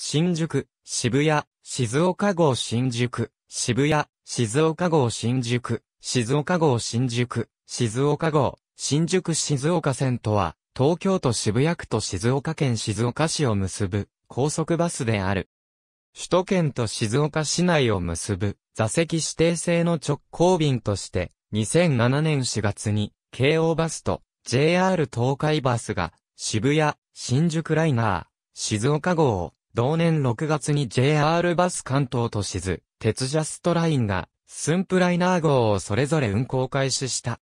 新宿、渋谷、静岡号新宿、渋谷、静岡号新宿、静岡号新宿、静岡号、新宿静岡線とは、東京都渋谷区と静岡県静岡市を結ぶ、高速バスである。首都圏と静岡市内を結ぶ、座席指定制の直行便として、2007年4月に、京王バスと JR 東海バスが、渋谷、新宿ライナー、静岡号を、同年6月に JR バス関東都市図、鉄ジャストラインが、スンプライナー号をそれぞれ運行開始した。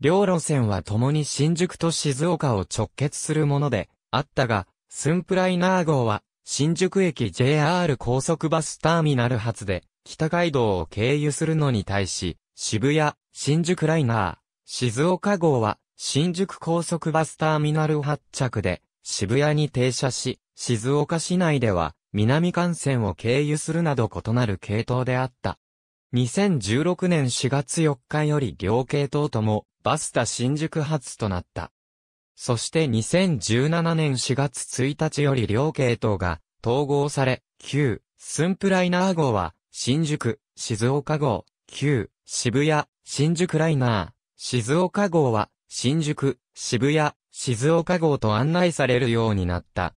両路線は共に新宿と静岡を直結するもので、あったが、スンプライナー号は、新宿駅 JR 高速バスターミナル発で、北海道を経由するのに対し、渋谷、新宿ライナー、静岡号は、新宿高速バスターミナル発着で、渋谷に停車し、静岡市内では、南幹線を経由するなど異なる系統であった。2016年4月4日より両系統とも、バスタ新宿発となった。そして2017年4月1日より両系統が統合され、旧、スンプライナー号は、新宿、静岡号、旧、渋谷、新宿ライナー、静岡号は、新宿、渋谷、静岡号と案内されるようになった。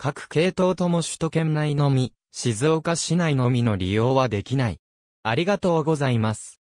各系統とも首都圏内のみ、静岡市内のみの利用はできない。ありがとうございます。